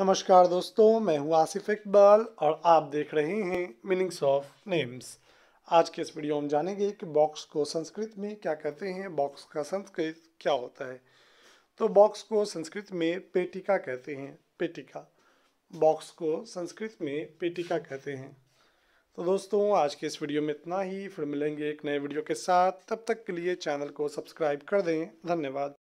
नमस्कार दोस्तों मैं हूं आसिफ इकबाल और आप देख रहे हैं मीनिंग्स ऑफ नेम्स आज के इस वीडियो में जानेंगे कि बॉक्स को संस्कृत में क्या कहते हैं बॉक्स का संस्कृत क्या होता है तो बॉक्स को संस्कृत में पेटिका कहते हैं पेटिका बॉक्स को संस्कृत में पेटिका कहते हैं तो दोस्तों आज के इस वीडियो में इतना ही फिर मिलेंगे एक नए वीडियो के साथ तब तक के लिए चैनल को सब्सक्राइब कर दें धन्यवाद